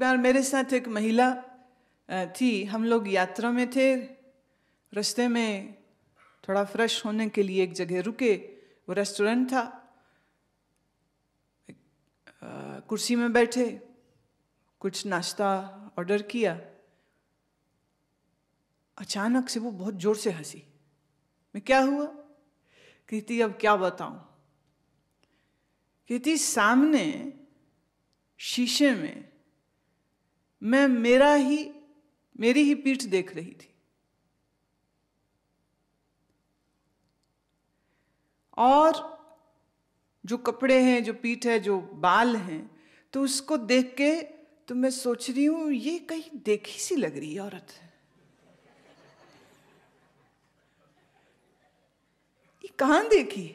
बार मेरे साथ एक महिला थी हम लोग यात्रा में थे रास्ते में थोड़ा फ्रेश होने के लिए एक जगह रुके वो रेस्टोरेंट था कुर्सी में बैठे कुछ नाश्ता ऑर्डर किया अचानक से वो बहुत जोर से हंसी मैं क्या हुआ कहती अब क्या बताऊं कहती सामने शीशे में मैं मेरा ही मेरी ही पीठ देख रही थी और जो कपड़े हैं जो पीठ है जो बाल हैं तो उसको देख के तो मैं सोच रही हूं ये कहीं देखी सी लग रही है औरत ये कहां देखी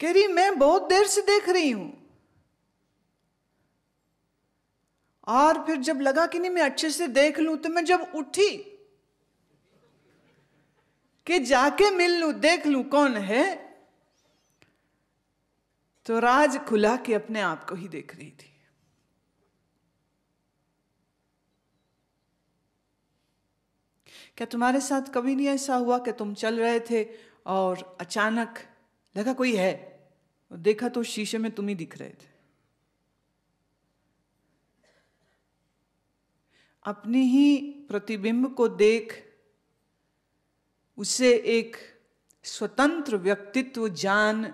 कह रही मैं बहुत देर से देख रही हूं और फिर जब लगा कि नहीं मैं अच्छे से देख लूं तो मैं जब उठी कि जाके मिल लू देख लू कौन है तो राज खुला के अपने आप को ही देख रही थी क्या तुम्हारे साथ कभी नहीं ऐसा हुआ कि तुम चल रहे थे और अचानक लगा कोई है देखा तो शीशे में तुम ही दिख रहे थे अपने ही प्रतिबिंब को देख उसे एक स्वतंत्र व्यक्तित्व जान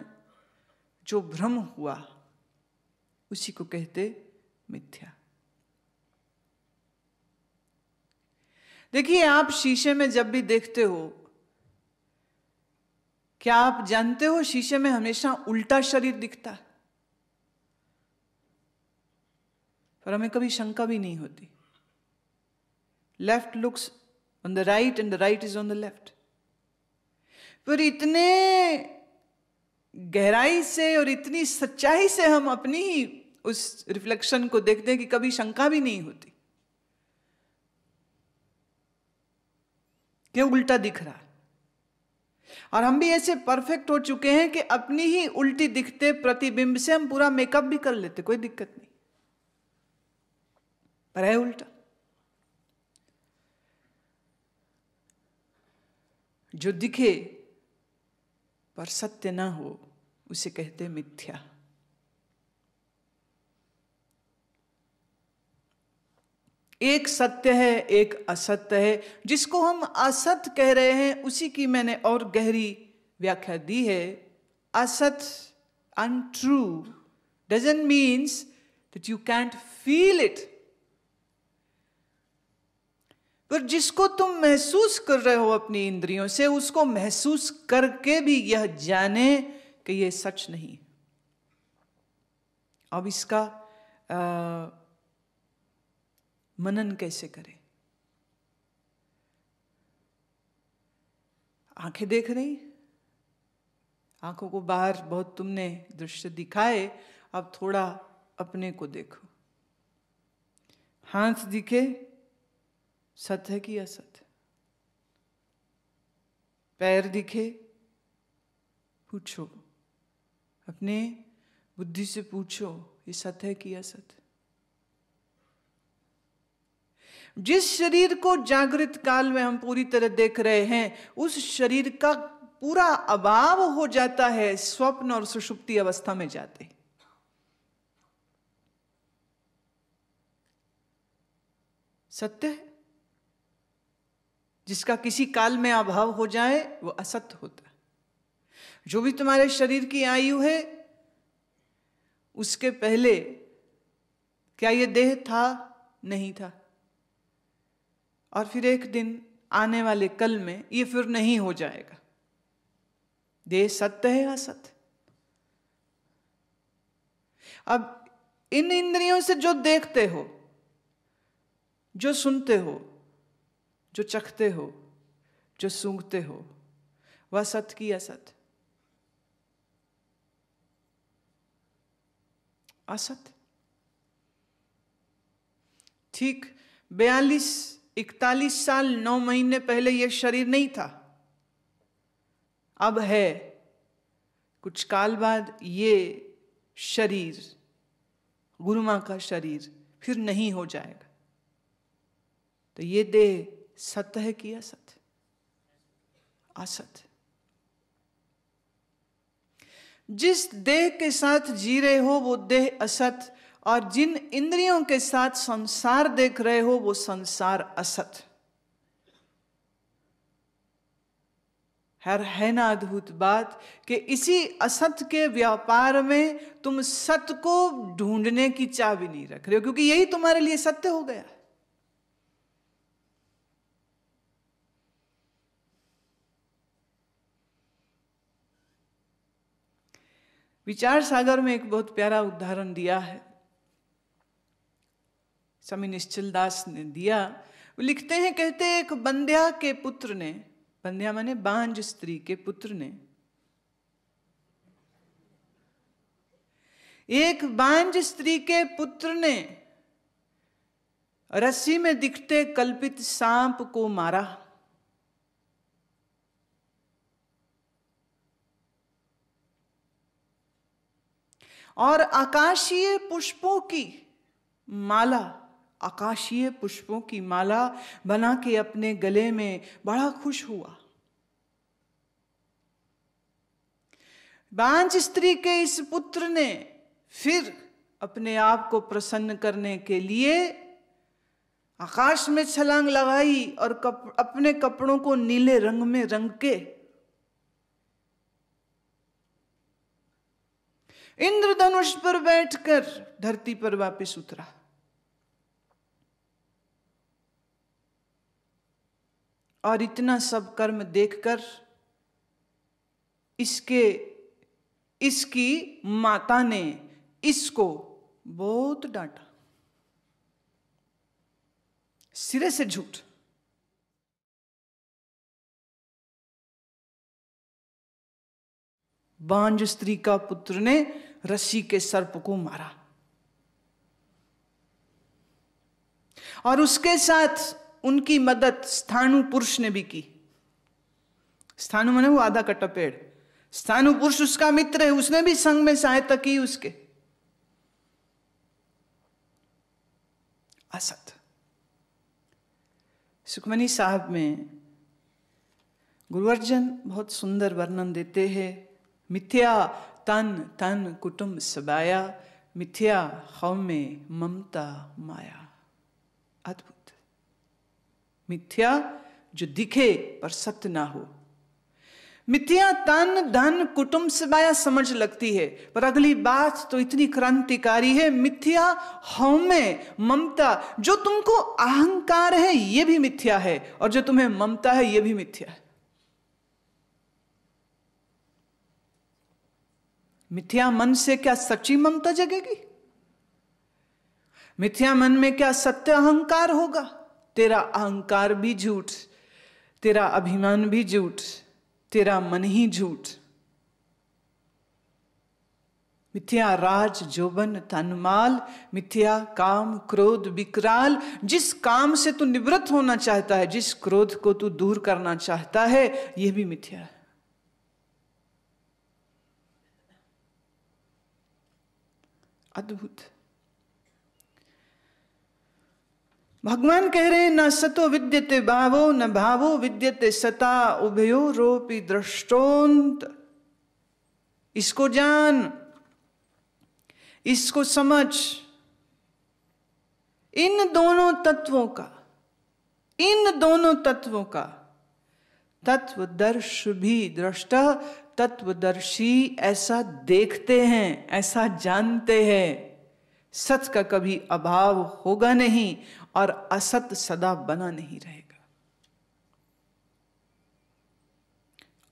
जो भ्रम हुआ उसी को कहते मिथ्या देखिए आप शीशे में जब भी देखते हो क्या आप जानते हो शीशे में हमेशा उल्टा शरीर दिखता है पर हमें कभी शंका भी नहीं होती left looks on the right and the right is on the left पर इतने गहराई से और इतनी सच्चाई से हम अपनी ही उस रिफ्लेक्शन को देखते हैं कि कभी शंका भी नहीं होती क्यों उल्टा दिख रहा है और हम भी ऐसे परफेक्ट हो चुके हैं कि अपनी ही उल्टी दिखते प्रतिबिंब से हम पूरा मेकअप भी कर लेते कोई दिक्कत नहीं पर है उल्टा जो दिखे पर सत्य ना हो उसे कहते मिथ्या एक सत्य है एक असत्य है जिसको हम असत कह रहे हैं उसी की मैंने और गहरी व्याख्या दी है असत untrue doesn't means that you can't feel it पर जिसको तुम महसूस कर रहे हो अपनी इंद्रियों से उसको महसूस करके भी यह जाने कि यह सच नहीं अब इसका आ, मनन कैसे करें आंखें देख रही आंखों को बाहर बहुत तुमने दृश्य दिखाए अब थोड़ा अपने को देखो हाथ दिखे सत है कि असत पैर दिखे पूछो अपने बुद्धि से पूछो ये सत है कि असत जिस शरीर को जागृत काल में हम पूरी तरह देख रहे हैं उस शरीर का पूरा अभाव हो जाता है स्वप्न और सुषुप्ति अवस्था में जाते सत्य है जिसका किसी काल में अभाव हो जाए वो असत्य होता है जो भी तुम्हारे शरीर की आयु है उसके पहले क्या ये देह था नहीं था और फिर एक दिन आने वाले कल में ये फिर नहीं हो जाएगा देह सत्य है असत्य अब इन इंद्रियों से जो देखते हो जो सुनते हो जो चखते हो जो सूंघते हो वह सत की असत असत ठीक बयालीस इकतालीस साल नौ महीने पहले यह शरीर नहीं था अब है कुछ काल बाद ये शरीर गुरुमा का शरीर फिर नहीं हो जाएगा तो ये देह सत्य है कि असत असत जिस देह के साथ जी रहे हो वो देह असत और जिन इंद्रियों के साथ संसार देख रहे हो वो संसार असत हर है ना अद्भुत बात कि इसी असत के व्यापार में तुम सत को ढूंढने की चाबी नहीं रख रहे हो क्योंकि यही तुम्हारे लिए सत्य हो गया विचार सागर में एक बहुत प्यारा उदाहरण दिया है स्वामी निश्चल दास ने दिया वो लिखते हैं कहते एक बंध्या के पुत्र ने बंध्या माने बांज स्त्री के पुत्र ने एक बांज स्त्री के पुत्र ने रस्सी में दिखते कल्पित सांप को मारा और आकाशीय पुष्पों की माला आकाशीय पुष्पों की माला बना के अपने गले में बड़ा खुश हुआ बांझ स्त्री के इस पुत्र ने फिर अपने आप को प्रसन्न करने के लिए आकाश में छलांग लगाई और कप, अपने कपड़ों को नीले रंग में रंग के इंद्रधनुष पर बैठकर धरती पर वापस उतरा और इतना सब कर्म देखकर इसके इसकी माता ने इसको बहुत डांटा सिरे से झूठ बांझ स्त्री का पुत्र ने रस्सी के सर्प को मारा और उसके साथ उनकी मदद स्थानु पुरुष ने भी की स्थानु मैंने वो आधा कट्टा पेड़ स्थानु पुरुष उसका मित्र है उसने भी संघ में सहायता की उसके असत सुखमणि साहब में गुरुवर्जन बहुत सुंदर वर्णन देते हैं मिथ्या तन तन कुटुंब सबाया मिथ्या हौमे ममता माया अद्भुत मिथ्या जो दिखे पर सत्य ना हो मिथ्या तन धन कुटुंब सबाया समझ लगती है पर अगली बात तो इतनी क्रांतिकारी है मिथ्या हौमे ममता जो तुमको अहंकार है यह भी मिथ्या है और जो तुम्हें ममता है यह भी मिथ्या है मिथ्या मन से क्या सच्ची ममता जगेगी मिथ्या मन में क्या सत्य अहंकार होगा तेरा अहंकार भी झूठ तेरा अभिमान भी झूठ तेरा मन ही झूठ मिथ्या राज जोबन तनमाल मिथ्या काम क्रोध विकराल जिस काम से तू निवृत्त होना चाहता है जिस क्रोध को तू दूर करना चाहता है यह भी मिथ्या है अद्भुत भगवान कह रहे हैं न सतो विद्यते भावो न भावो विद्यते सता उभयो रोपी दृष्टोन्त इसको जान इसको समझ इन दोनों तत्वों का इन दोनों तत्वों का तत्वदर्श भी दृष्ट तत्वदर्शी ऐसा देखते हैं ऐसा जानते हैं सच का कभी अभाव होगा नहीं और असत सदा बना नहीं रहेगा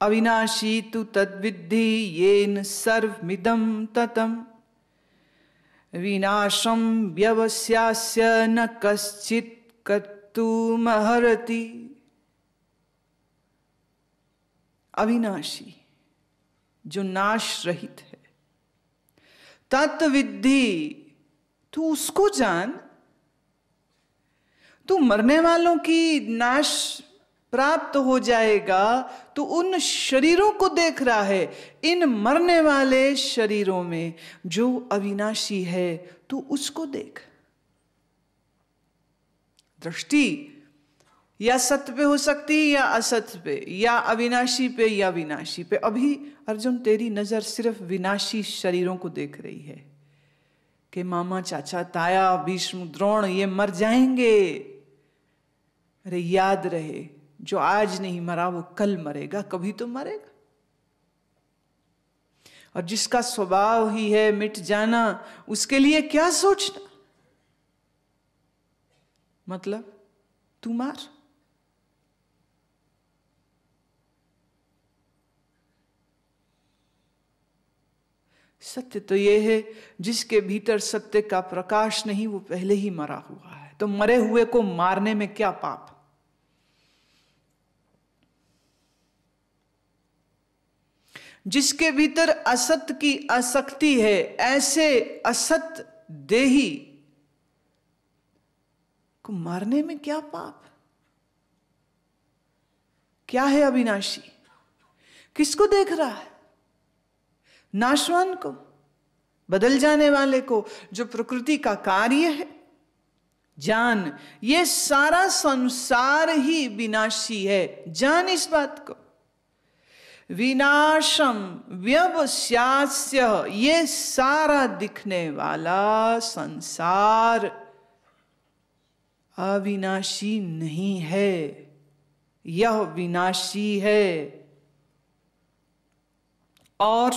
अविनाशी तु तद्विद्धि येन सर्वमिदम ततम विनाशम व्यवस्या न कश्चित कर्तुमहरती अविनाशी जो नाश रहित है तत्विद्धि तू उसको जान तू मरने वालों की नाश प्राप्त हो जाएगा तो उन शरीरों को देख रहा है इन मरने वाले शरीरों में जो अविनाशी है तू उसको देख दृष्टि या सत्य पे हो सकती या असत्य पे या अविनाशी पे या विनाशी पे अभी अर्जुन तेरी नजर सिर्फ विनाशी शरीरों को देख रही है कि मामा चाचा ताया भीष्म द्रोण ये मर जाएंगे अरे याद रहे जो आज नहीं मरा वो कल मरेगा कभी तो मरेगा और जिसका स्वभाव ही है मिट जाना उसके लिए क्या सोचना मतलब तू मार सत्य तो ये है जिसके भीतर सत्य का प्रकाश नहीं वो पहले ही मरा हुआ है तो मरे हुए को मारने में क्या पाप जिसके भीतर असत की आसक्ति है ऐसे असत देही को मारने में क्या पाप क्या है अविनाशी किसको देख रहा है नाशवान को बदल जाने वाले को जो प्रकृति का कार्य है जान ये सारा संसार ही विनाशी है जान इस बात को विनाशम व्यवस्या ये सारा दिखने वाला संसार अविनाशी नहीं है यह विनाशी है और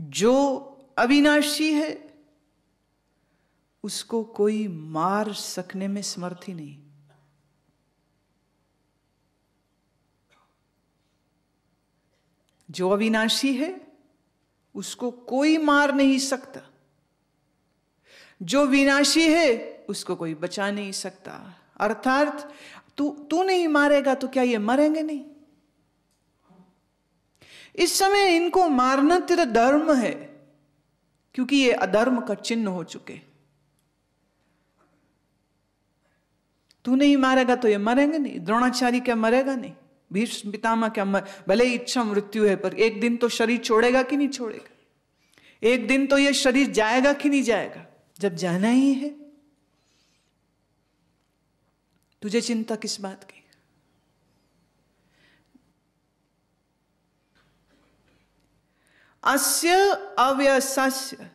जो अविनाशी है उसको कोई मार सकने में समर्थ ही नहीं जो अविनाशी है उसको कोई मार नहीं सकता जो विनाशी है उसको कोई बचा नहीं सकता अर्थात तू तू नहीं मारेगा तो क्या ये मरेंगे नहीं इस समय इनको मारना तेरा धर्म है क्योंकि ये अधर्म का चिन्ह हो चुके तू नहीं मारेगा तो ये मरेंगे नहीं द्रोणाचार्य क्या मरेगा नहीं भीष्म पितामह क्या मर भले इच्छा मृत्यु है पर एक दिन तो शरीर छोड़ेगा कि नहीं छोड़ेगा एक दिन तो ये शरीर जाएगा कि नहीं जाएगा जब जाना ही है तुझे चिंता किस बात की अस्य अव्यस्य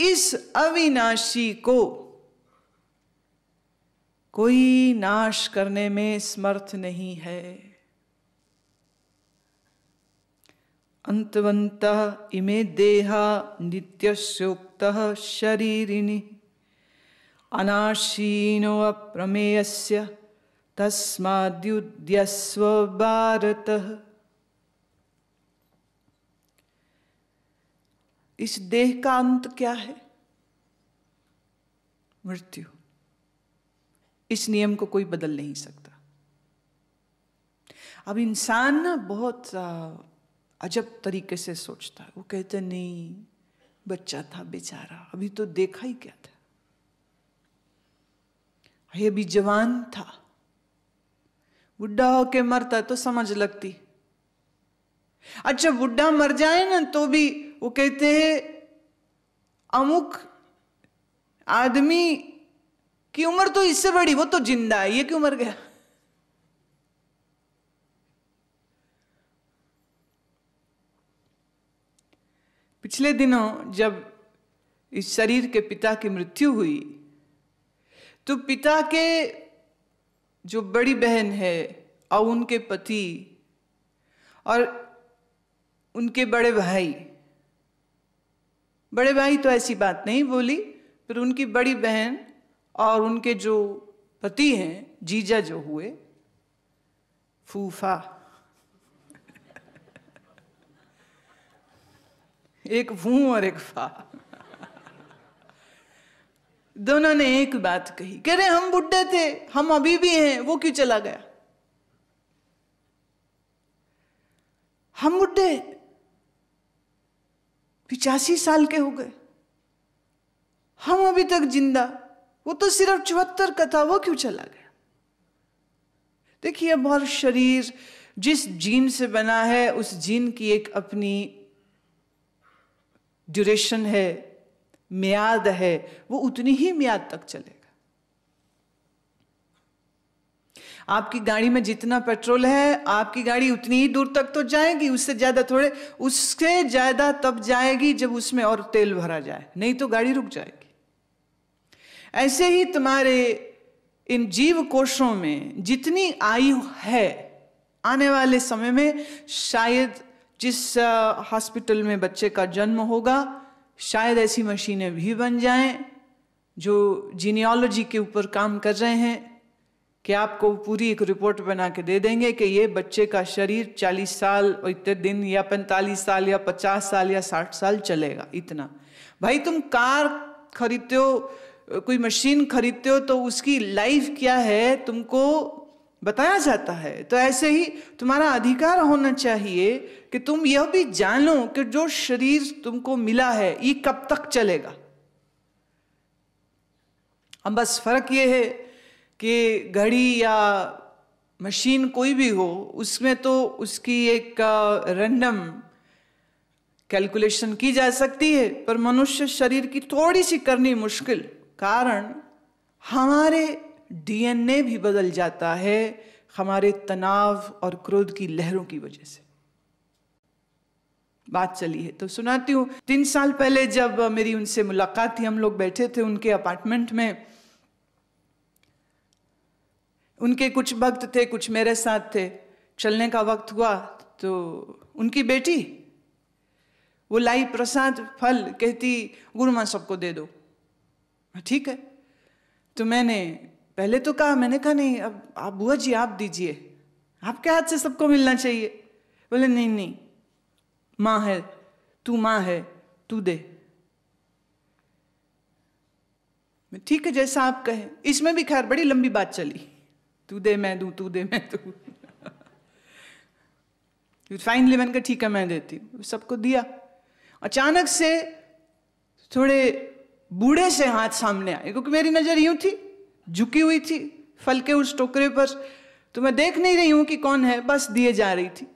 इस अविनाशी को कोई नाश करने में समर्थ नहीं है अंतवंत इमे देहा नित्य सोक्त शरीरिणी अनाशीनो अप्रमेयस्य तस्माद्युद्यस्व भारतः इस देह का अंत क्या है मृत्यु इस नियम को कोई बदल नहीं सकता अब इंसान ना बहुत अजब तरीके से सोचता है वो कहते नहीं बच्चा था बेचारा अभी तो देखा ही क्या था ये अभी जवान था बुढ़ा होके मरता तो समझ लगती अच्छा बुढ़ा मर जाए ना तो भी वो कहते हैं अमुक आदमी की उम्र तो इससे बड़ी वो तो जिंदा है ये क्यों मर गया पिछले दिनों जब इस शरीर के पिता की मृत्यु हुई तो पिता के जो बड़ी बहन है और उनके पति और उनके बड़े भाई बड़े भाई तो ऐसी बात नहीं बोली फिर उनकी बड़ी बहन और उनके जो पति हैं जीजा जो हुए फूफा एक फू और एक फा दोनों ने एक बात कही कह रहे हम बुढ़े थे हम अभी भी हैं वो क्यों चला गया हम बुढ़े पिचासी साल के हो गए हम अभी तक जिंदा वो तो सिर्फ चौहत्तर का था वो क्यों चला गया देखिए अब और शरीर जिस जीन से बना है उस जीन की एक अपनी ड्यूरेशन है म्याद है वो उतनी ही म्याद तक चलेगा आपकी गाड़ी में जितना पेट्रोल है आपकी गाड़ी उतनी ही दूर तक तो जाएगी उससे ज़्यादा थोड़े उससे ज़्यादा तब जाएगी जब उसमें और तेल भरा जाए नहीं तो गाड़ी रुक जाएगी ऐसे ही तुम्हारे इन जीव कोशों में जितनी आयु है आने वाले समय में शायद जिस हॉस्पिटल में बच्चे का जन्म होगा शायद ऐसी मशीनें भी बन जाएं जो जीनियोलॉजी के ऊपर काम कर रहे हैं कि आपको पूरी एक रिपोर्ट बना के दे देंगे कि ये बच्चे का शरीर 40 साल इतने दिन या 45 साल या 50 साल या 60 साल चलेगा इतना भाई तुम कार खरीदते हो कोई मशीन खरीदते हो तो उसकी लाइफ क्या है तुमको बताया जाता है तो ऐसे ही तुम्हारा अधिकार होना चाहिए कि तुम यह भी जानो कि जो शरीर तुमको मिला है ये कब तक चलेगा अब बस फर्क ये है कि घड़ी या मशीन कोई भी हो उसमें तो उसकी एक रैंडम कैलकुलेशन की जा सकती है पर मनुष्य शरीर की थोड़ी सी करनी मुश्किल कारण हमारे डीएनए भी बदल जाता है हमारे तनाव और क्रोध की लहरों की वजह से बात चली है तो सुनाती हूँ तीन साल पहले जब मेरी उनसे मुलाकात थी हम लोग बैठे थे उनके अपार्टमेंट में उनके कुछ भक्त थे कुछ मेरे साथ थे चलने का वक्त हुआ तो उनकी बेटी वो लाई प्रसाद फल कहती गुरु माँ सबको दे दो ठीक है तो मैंने पहले तो कहा मैंने कहा नहीं अब आप बुआ जी आप दीजिए आपके हाथ से सबको मिलना चाहिए बोले नहीं नहीं माँ है तू माँ है तू दे ठीक है जैसा आप कहें इसमें भी खैर बड़ी लंबी बात चली तू दे मैं दू तू दे मैं दूँ फाइनली मैंने कहा ठीक है मैं देती हूँ सबको दिया अचानक से थोड़े बूढ़े से हाथ सामने आए क्योंकि मेरी नज़र यूं थी झुकी हुई थी फल के उस टोकरे पर तो मैं देख नहीं रही हूं कि कौन है बस दिए जा रही थी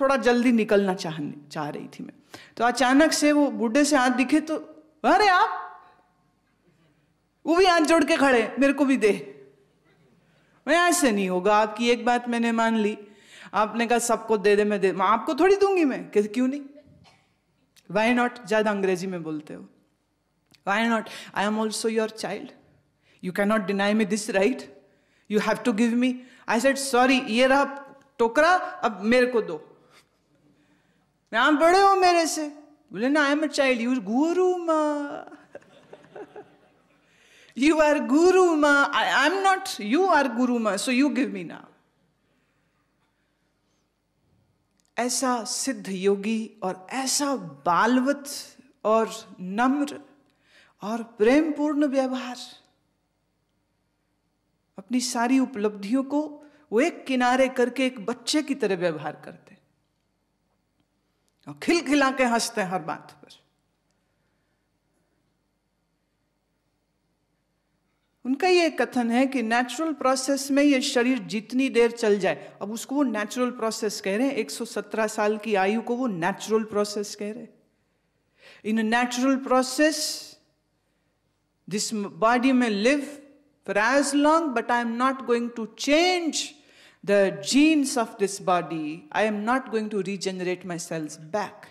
थोड़ा जल्दी निकलना चाह चाह रही थी मैं तो अचानक से वो बूढ़े से हाथ दिखे तो अरे आप वो भी हाथ जोड़ के खड़े मेरे को भी दे मैं ऐसे नहीं होगा आपकी एक बात मैंने मान ली आपने कहा सबको दे दे मैं दे मैं आपको थोड़ी दूंगी मैं कि क्यों नहीं वाई नॉट ज़्यादा अंग्रेजी में बोलते हो why not I am also your child you can not deny me this right you have to give me I said sorry ये रहा टोकरा अब मेरे को दो आप बड़े हो मेरे से बोले ना I am a child you guru मा You are Guru Ma. I, am not. You are Guru Ma. So you give me now. ऐसा सिद्ध योगी और ऐसा बालवत और नम्र और प्रेम पूर्ण व्यवहार अपनी सारी उपलब्धियों को वो एक किनारे करके एक बच्चे की तरह व्यवहार करते और खिलखिला के हंसते हैं हर बात पर उनका ये कथन है कि नेचुरल प्रोसेस में ये शरीर जितनी देर चल जाए अब उसको वो नेचुरल प्रोसेस कह रहे हैं 117 साल की आयु को वो नेचुरल प्रोसेस कह रहे हैं in natural process this body में live for as long but I am not going to change the genes of this body I am not going to regenerate my cells back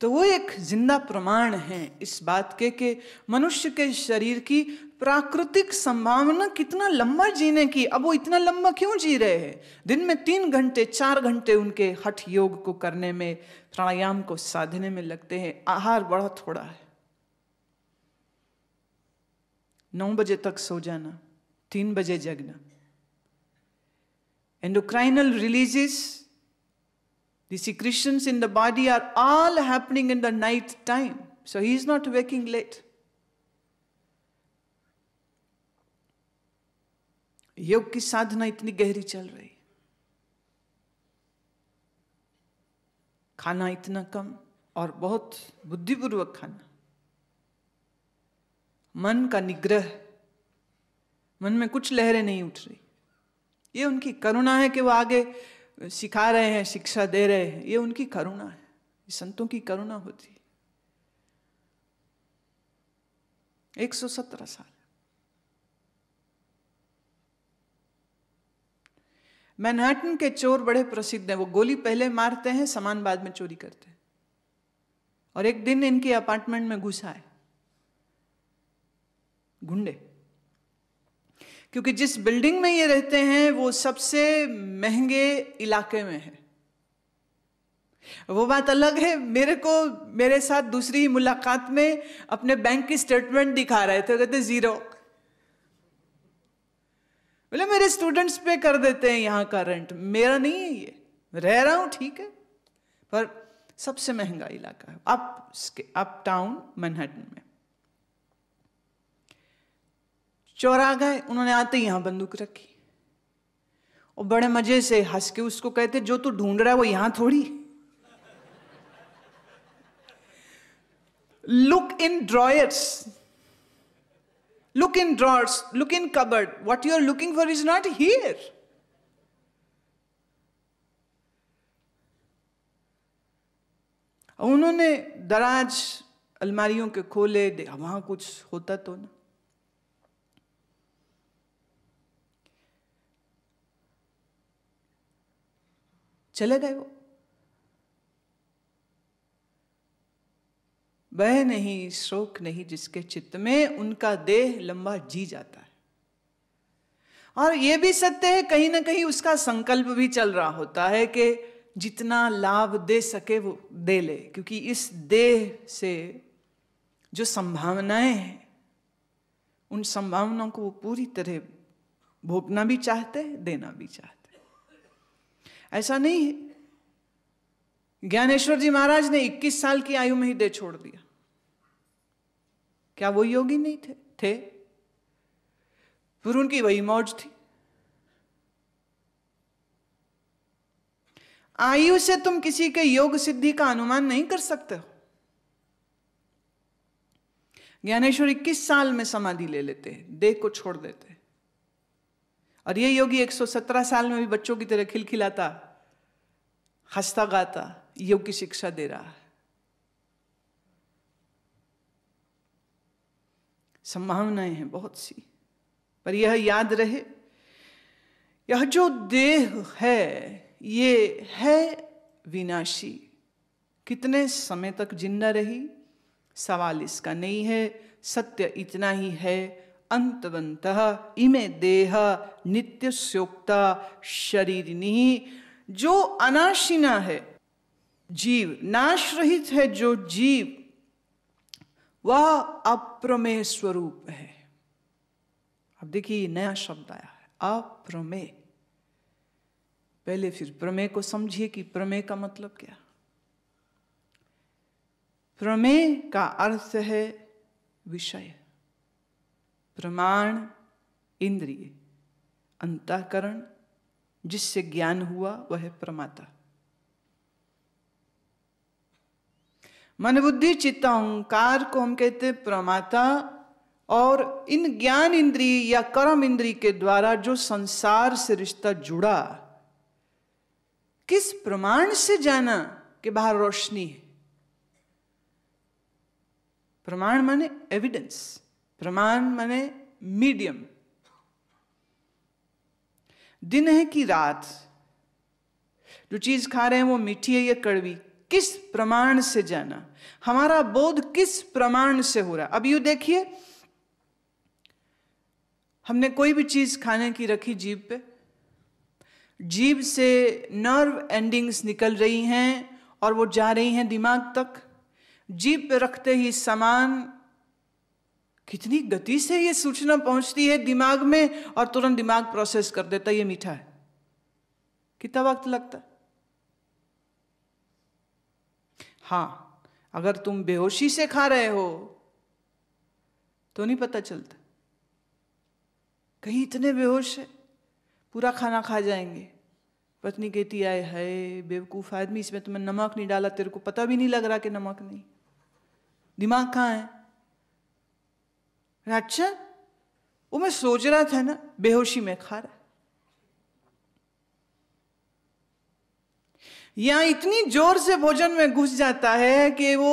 तो वो एक जिंदा प्रमाण है इस बात के कि मनुष्य के शरीर की प्राकृतिक संभावना कितना लंबा जीने की अब वो इतना लंबा क्यों जी रहे हैं दिन में तीन घंटे चार घंटे उनके हठ योग को करने में प्राणायाम को साधने में लगते हैं आहार बड़ा थोड़ा है नौ बजे तक सो जाना तीन बजे जगना endocrinal releases The secretions in the body are all happening in the night time. So he is not waking late. योग की साधना इतनी गहरी चल रही खाना इतना कम और बहुत बुद्धिपूर्वक खाना मन का निग्रह मन में कुछ लहरें नहीं उठ रही ये उनकी करुणा है कि वो आगे सिखा रहे हैं शिक्षा दे रहे हैं ये उनकी करुणा है ये संतों की करुणा होती है एक सौ सत्रह साल मैनहटन के चोर बड़े प्रसिद्ध हैं वो गोली पहले मारते हैं सामान बाद में चोरी करते हैं और एक दिन इनके अपार्टमेंट में घुस आए गुंडे क्योंकि जिस बिल्डिंग में ये रहते हैं वो सबसे महंगे इलाके में है वो बात अलग है मेरे को मेरे साथ दूसरी ही मुलाकात में अपने बैंक की स्टेटमेंट दिखा रहे थे कहते जीरो बोले मेरे स्टूडेंट्स पे कर देते हैं यहां का रेंट मेरा नहीं है ये रह रहा हूं ठीक है पर सबसे महंगा इलाका है अप अप टाउन मैनहटन में चोर आ गए उन्होंने आते ही बंदूक रखी और बड़े मजे से हंस के उसको कहते जो तू ढूंढ रहा है वो यहां थोड़ी look in drawers look in drawers look in cupboard what you are looking for is not here उन्होंने दराज अलमारियों के खोले देखा वहां कुछ होता तो ना चले गए वो वह नहीं शोक नहीं जिसके चित्त में उनका देह लंबा जी जाता है और यह भी सत्य है कहीं ना कहीं उसका संकल्प भी चल रहा होता है कि जितना लाभ दे सके वो दे ले क्योंकि इस देह से जो संभावनाएं हैं उन संभावनाओं को वो पूरी तरह भोगना भी चाहते हैं देना भी चाहते ऐसा नहीं है ज्ञानेश्वर जी महाराज ने 21 साल की आयु में ही दे छोड़ दिया क्या वो योगी नहीं थे थे फिर उनकी वही मौज थी आयु से तुम किसी के योग सिद्धि का अनुमान नहीं कर सकते हो ज्ञानेश्वर इक्कीस साल में समाधि ले लेते हैं देह को छोड़ देते हैं और ये योगी 117 साल में भी बच्चों की तरह खिलखिलाता हंसता गाता योग की शिक्षा दे रहा है संभावनाएं हैं बहुत सी पर यह याद रहे यह जो देह है ये है विनाशी कितने समय तक जिंदा रही सवाल इसका नहीं है सत्य इतना ही है अंतवंत इमे देह नित्य शरीर नहीं जो अनाशिना है जीव नाश रहित है जो जीव वह अप्रमेय स्वरूप है अब देखिए नया शब्द आया है अप्रमेय पहले फिर प्रमेय को समझिए कि प्रमेय का मतलब क्या प्रमेय का अर्थ है विषय प्रमाण इंद्रिय अंतकरण जिससे ज्ञान हुआ वह है प्रमाता मन बुद्धि चित्ता अहंकार को हम कहते हैं प्रमाता और इन ज्ञान इंद्री या कर्म इंद्री के द्वारा जो संसार से रिश्ता जुड़ा किस प्रमाण से जाना कि बाहर रोशनी है प्रमाण माने एविडेंस प्रमाण माने मीडियम दिन है कि रात जो चीज खा रहे हैं वो मीठी है या कड़वी किस प्रमाण से जाना हमारा बोध किस प्रमाण से हो रहा है अब यू देखिए हमने कोई भी चीज खाने की रखी जीभ पे जीभ से नर्व एंडिंग्स निकल रही हैं और वो जा रही हैं दिमाग तक जीभ पे रखते ही सामान कितनी गति से ये सूचना पहुंचती है दिमाग में और तुरंत दिमाग प्रोसेस कर देता है ये मीठा है कितना वक्त लगता हाँ अगर तुम बेहोशी से खा रहे हो तो नहीं पता चलता कहीं इतने बेहोश है पूरा खाना खा जाएंगे पत्नी कहती आए है बेवकूफ़ आदमी इसमें तुम्हें नमक नहीं डाला तेरे को पता भी नहीं लग रहा कि नमक नहीं दिमाग कहाँ है अच्छा वो मैं सोच रहा था ना बेहोशी में खा रहा या इतनी जोर से भोजन में घुस जाता है कि वो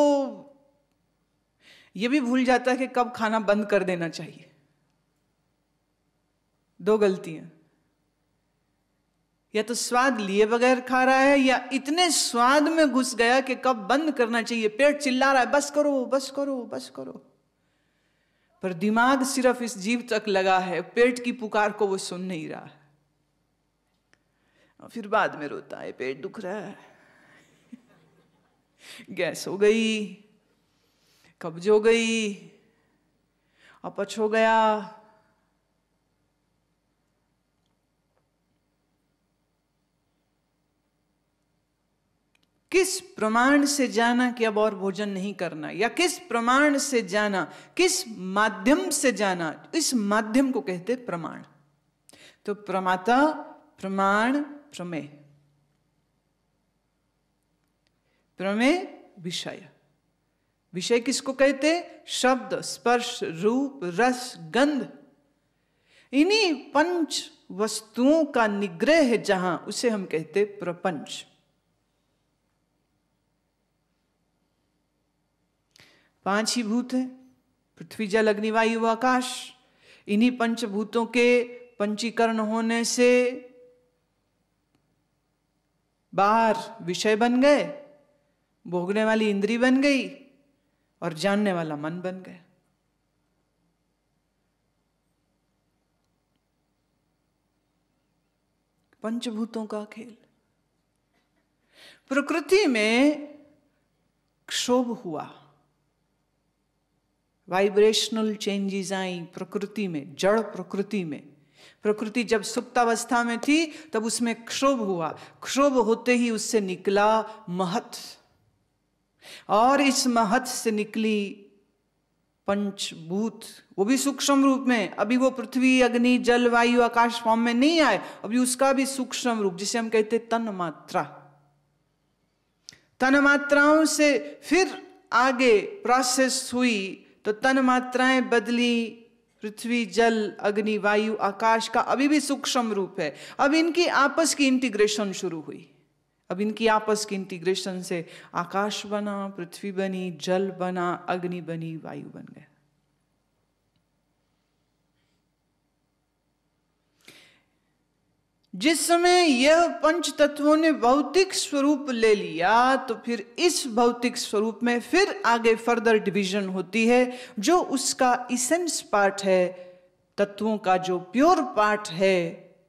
ये भी भूल जाता है कि कब खाना बंद कर देना चाहिए दो गलतियां या तो स्वाद लिए बगैर खा रहा है या इतने स्वाद में घुस गया कि कब बंद करना चाहिए पेट चिल्ला रहा है बस करो बस करो बस करो पर दिमाग सिर्फ इस जीव तक लगा है पेट की पुकार को वो सुन नहीं रहा है फिर बाद में रोता है पेट दुख रहा है गैस हो गई कब्ज हो गई अपच हो गया किस प्रमाण से जाना कि अब और भोजन नहीं करना या किस प्रमाण से जाना किस माध्यम से जाना इस माध्यम को कहते प्रमाण तो प्रमाता प्रमाण प्रमेय प्रमेय विषय विषय किसको कहते शब्द स्पर्श रूप रस गंध इन्हीं पंच वस्तुओं का निग्रह है जहां उसे हम कहते प्रपंच पांच ही भूत हैं पृथ्वी जल अग्निवायु व आकाश इन्हीं पंचभूतों के पंचीकरण होने से बाहर विषय बन गए भोगने वाली इंद्री बन गई और जानने वाला मन बन गया पंचभूतों का खेल प्रकृति में क्षोभ हुआ वाइब्रेशनल चेंजेस आई प्रकृति में जड़ प्रकृति में प्रकृति जब सुप्तावस्था में थी तब उसमें क्षोभ हुआ क्षोभ होते ही उससे निकला महत और इस महत से निकली पंचभूत वो भी सूक्ष्म रूप में अभी वो पृथ्वी अग्नि जल वायु आकाश फॉर्म में नहीं आए अभी उसका भी सूक्ष्म रूप जिसे हम कहते तन मात्रा तन मात्राओं से फिर आगे प्रोसेस हुई तो तन मात्राएं बदली पृथ्वी जल अग्नि वायु आकाश का अभी भी सूक्ष्म रूप है अब इनकी आपस की इंटीग्रेशन शुरू हुई अब इनकी आपस की इंटीग्रेशन से आकाश बना पृथ्वी बनी जल बना अग्नि बनी वायु बन गया जिस समय यह पंच तत्वों ने भौतिक स्वरूप ले लिया तो फिर इस भौतिक स्वरूप में फिर आगे फर्दर डिवीजन होती है जो उसका इसेंस पार्ट है तत्वों का जो प्योर पार्ट है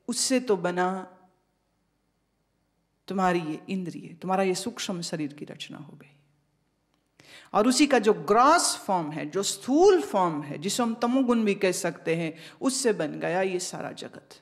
उससे तो बना तुम्हारी ये इंद्रिय तुम्हारा ये सूक्ष्म शरीर की रचना हो गई और उसी का जो ग्रॉस फॉर्म है जो स्थूल फॉर्म है जिसे हम तमोगुण भी कह सकते हैं उससे बन गया ये सारा जगत